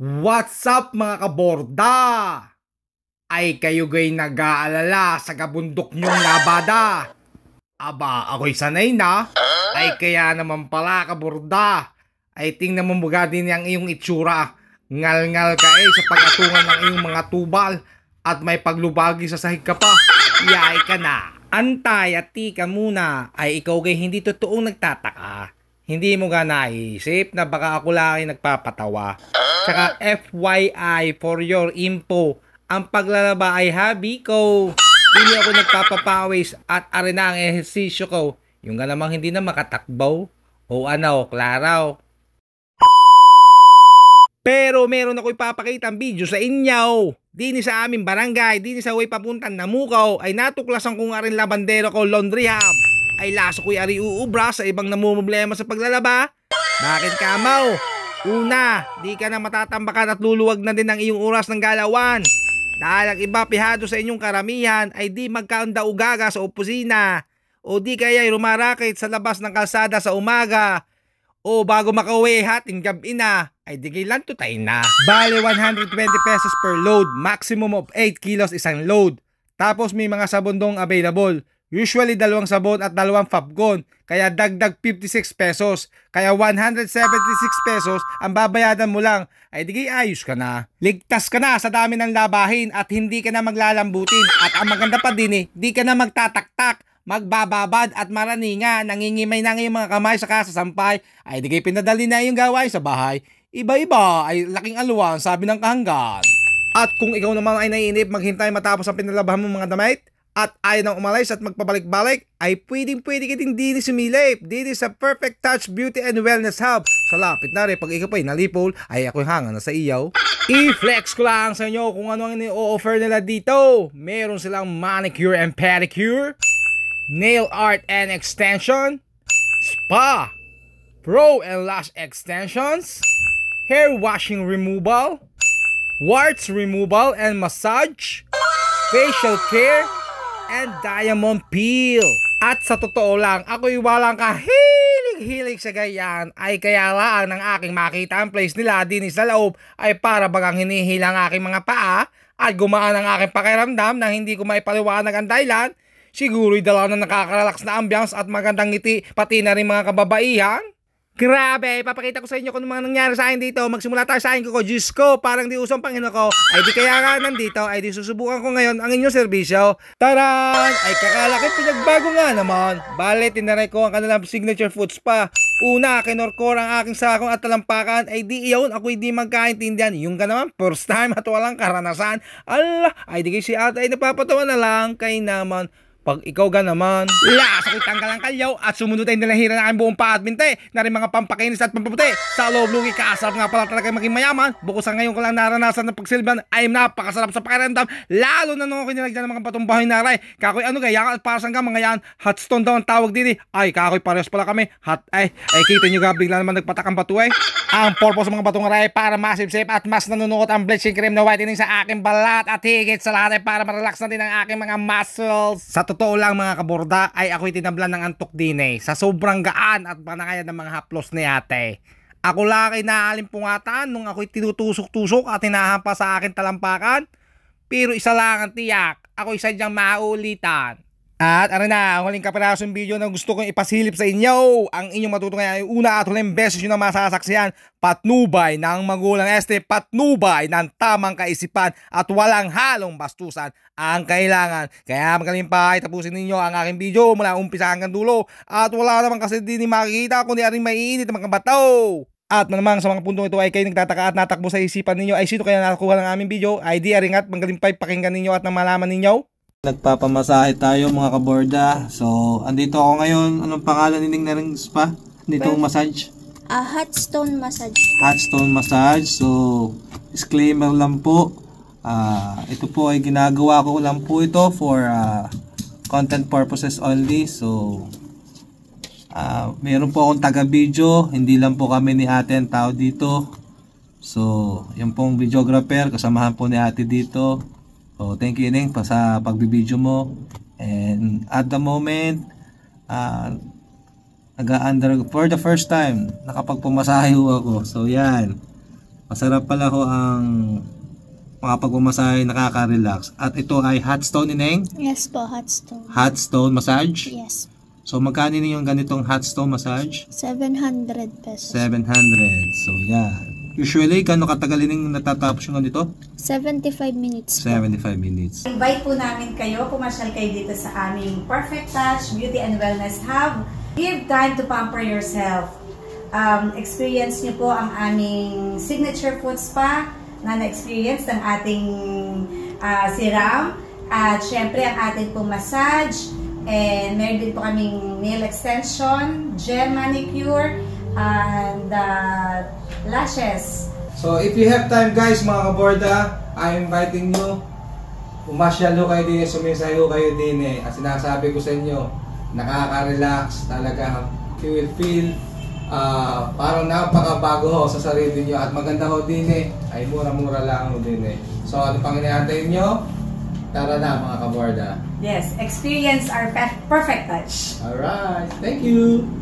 What's up mga kaborda? Ay kayo gay nag-aalala sa gabundok nyong labada. Aba, ako'y sanay na. Ay kaya naman pala kaborda. Ay tingnan mo mga din ang iyong itsura. Ngal-ngal ka eh sa pagatungan ng iyong mga tubal at may paglubagi sa sahig ka pa. Iyay ka na. Antay at tika muna. Ay ikaw gay hindi totoong nagtataka hindi mo nga naisip na baka ako lang ay nagpapatawa. Tsaka FYI for your info, ang paglalaba ay hobby ko. Hindi ako nagpapapawis at arena ang ehersisyo ko. Yung nga namang hindi na makatakbaw. O ano, klaraw. Pero meron ako ipapakita ang video sa inyo. Dini sa aming barangay, di sa way papuntang Namukaw ay natuklasan ko nga rin labandero ko laundry hub ay laso ko'y ari uubra sa ibang namumblema sa paglalaba? Bakit kamaw? Una, di ka na matatambakan at luluwag na din ang iyong oras ng galawan. Dahil ang iba pihado sa inyong karamihan ay di magkaunda-ugaga sa opisina o di kaya ay rumarakit sa labas ng kalsada sa umaga o bago makauwi hating gabi na ay digilan tutay na. Bale 120 pesos per load, maximum of 8 kilos isang load. Tapos may mga sabon dong available. Usually dalawang sabon at dalawang popcorn, kaya dagdag 56 pesos. Kaya 176 pesos ang babayadan mo lang, ay di ayos ka na. Ligtas ka na sa dami ng labahin at hindi ka na maglalambutin. At ang maganda pa din eh, di ka na magtataktak magbababad at maraninga, nangingimay na ngayong mga kamay sa sampay, ay di pinadali na yung gawain sa bahay. Iba-iba ay laking aluan, sabi ng kahanggan. At kung ikaw naman ay naiinip maghintay matapos ang pinalabahan mong mga damit, at ayaw nang umalis at magpabalik-balik, ay pwedeng-pwede kiting dili sumilip dili sa Perfect Touch Beauty and Wellness Hub. Sa lapit na rin, pag ikaw pa'y nalipol, ay ako'y hanga na sa iyaw. I-flex ko lang sa inyo kung ano ang ini-offer nila dito. Meron silang manicure and pedicure, nail art and extension, spa, pro and lash extensions, hair washing removal, warts removal and massage, facial care, and diamond peel. At sa totoo lang, ako'y walang kahilig-hilig sa ganyan. ay kaya lang ng aking makita ang place nila din sa loob ay para bagang hinihila ang aking mga paa at gumaan ang aking pakiramdam na hindi ko maipaliwanag ang dahilan. Siguro'y dala na nakakarelax na ambiance at magandang ngiti pati na rin mga kababaihan. Grabe, papakita ko sa inyo kung mga nangyari sa akin dito. Magsimula tayo sa akin ko, Diyos ko, parang di usong Panginoon ko. Ay di kaya nga nandito, ay di susubukan ko ngayon ang inyong serbisyo. Taran! Ay kakalakit, pinagbago nga naman. Bale, tinaray ko ang kanilang signature foods pa. Una, kinorkor ang aking sakong at talampakan. Ay di iyon, ako'y di magkaintindihan. Yung ka naman, first time at walang karanasan. Allah, ay di kasi ata ay napapatawa na lang kay naman. Pag ikaw ganaman, la, sakitan ka lang kalyaw at sumunod ay nilahira na ang buong paadmin te na rin mga pampakinis at pampaputi. Sa loob lugi kaasarap nga pala talaga maging mayaman. Bukod sa ngayon ko lang naranasan ng pagsilban ay napakasarap sa pakiramdam lalo na nung ako kinilagyan ng mga patumbahay na ray. Kakoy ano kaya at para saan mga yan hot stone daw ang tawag diri. Eh. Ay kakoy parehas pala kami. Hot ay ay kita nyo ga bigla naman nagpatak ang bato eh. Ang purpose ng mga batong ray para massive safe at mas nanunukot ang bleaching cream na whitening sa aking balat at higit sa lahat ay para marelax natin ang aking mga muscles. Sa totoo lang mga kaborda ay ako'y tinablan ng antok din eh. Sa sobrang gaan at panakayan ng mga haplos ni ate. Ako lang ay naalimpungatan nung ako'y tinutusok-tusok at hinahampa sa akin talampakan. Pero isa lang ang tiyak, ako'y sadyang maulitan. At ano na, ang huling kaparasyon video na gusto kong ipasilip sa inyo, ang inyong matutungan ay una at huling beses nyo na masasaksihan, patnubay ng magulang este, patnubay ng tamang kaisipan at walang halong bastusan ang kailangan. Kaya magaling pa ay tapusin ninyo ang aking video mula umpisa hanggang dulo at wala naman kasi din makikita kundi aring maiinit ang mga At manamang sa mga puntong ito ay kayo nagtataka at natakbo sa isipan ninyo ay sino kaya nakakuha ng aming video, ID, at magaling pa pakinggan ninyo at nang malaman ninyo. Nagpapamasahe tayo mga kaborda. So, andito ako ngayon. Anong pangalan ni na ng spa? Dito well, massage? A hot stone massage. Hot stone massage. So, disclaimer lang po. Uh, ito po ay ginagawa ko lang po ito for uh, content purposes only. So, uh, meron po akong taga-video. Hindi lang po kami ni ate ang tao dito. So, yung pong videographer. Kasamahan po ni ate dito. So, oh, thank you Ineng pa sa pagbibideo mo. And at the moment, uh, ah, nag-under for the first time, nakapagpumasahe ho ako. So, yan. Masarap pala ho ang makapagpumasahe, nakaka-relax. At ito ay hot stone Ineng? Yes po, hot stone. Hot stone massage? Yes So, magkano yung ganitong hot stone massage? 700 pesos. 700. So, yan. Usually, gano'ng katagal ining natatapos yung ganito? 75 minutes. 75 minutes. Invite po namin kayo, pumasyal kayo dito sa aming Perfect Touch Beauty and Wellness Hub. Give time to pamper yourself. Um, experience niyo po ang aming signature foot spa na na-experience ng ating uh, serum. At syempre, ang ating po massage. And meron din po kaming nail extension, gel manicure, and uh, lashes. So if you have time guys mga kaborda, I'm inviting you. Umasyalo kayo din, sumisayo kayo din eh. At sinasabi ko sa inyo, nakaka-relax talaga. You will feel uh, parang napakabago ho sa sarili nyo. At maganda ho din eh. Ay mura-mura lang ho din eh. So ano pang inaantay nyo? Tara na mga kaborda. Yes, experience our perfect touch. Alright, thank you!